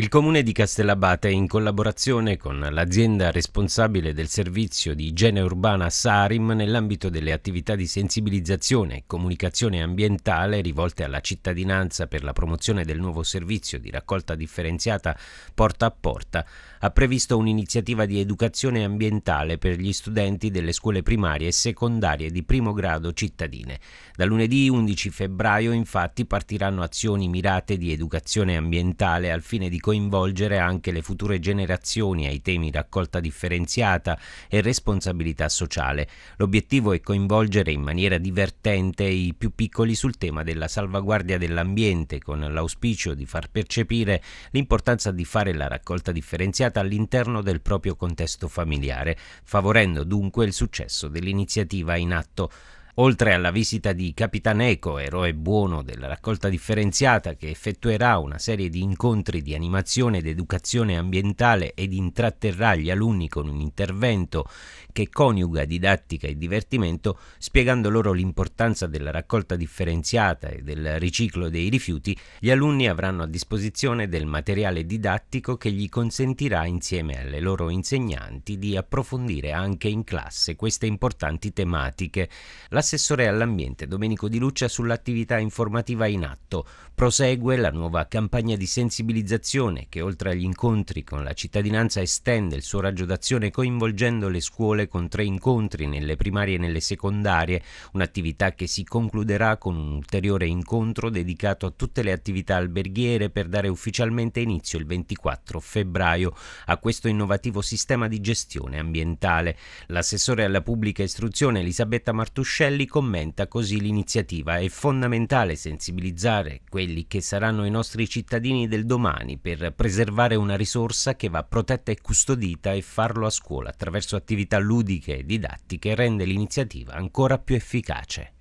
Il comune di Castellabate, in collaborazione con l'azienda responsabile del servizio di igiene urbana Sarim, nell'ambito delle attività di sensibilizzazione e comunicazione ambientale rivolte alla cittadinanza per la promozione del nuovo servizio di raccolta differenziata porta a porta, ha previsto un'iniziativa di educazione ambientale per gli studenti delle scuole primarie e secondarie di primo grado cittadine. Da lunedì 11 febbraio, infatti, partiranno azioni mirate di educazione ambientale al fine di coinvolgere anche le future generazioni ai temi raccolta differenziata e responsabilità sociale. L'obiettivo è coinvolgere in maniera divertente i più piccoli sul tema della salvaguardia dell'ambiente, con l'auspicio di far percepire l'importanza di fare la raccolta differenziata all'interno del proprio contesto familiare, favorendo dunque il successo dell'iniziativa in atto. Oltre alla visita di Capitan Eco, eroe buono della raccolta differenziata che effettuerà una serie di incontri di animazione ed educazione ambientale ed intratterrà gli alunni con un intervento che coniuga didattica e divertimento spiegando loro l'importanza della raccolta differenziata e del riciclo dei rifiuti, gli alunni avranno a disposizione del materiale didattico che gli consentirà insieme alle loro insegnanti di approfondire anche in classe queste importanti tematiche. La L'assessore all'ambiente Domenico Di Luccia sull'attività informativa in atto. Prosegue la nuova campagna di sensibilizzazione che oltre agli incontri con la cittadinanza estende il suo raggio d'azione coinvolgendo le scuole con tre incontri nelle primarie e nelle secondarie, un'attività che si concluderà con un ulteriore incontro dedicato a tutte le attività alberghiere per dare ufficialmente inizio il 24 febbraio a questo innovativo sistema di gestione ambientale. L'assessore alla pubblica istruzione Elisabetta Martuscelli Castelli commenta così l'iniziativa. È fondamentale sensibilizzare quelli che saranno i nostri cittadini del domani per preservare una risorsa che va protetta e custodita e farlo a scuola attraverso attività ludiche e didattiche rende l'iniziativa ancora più efficace.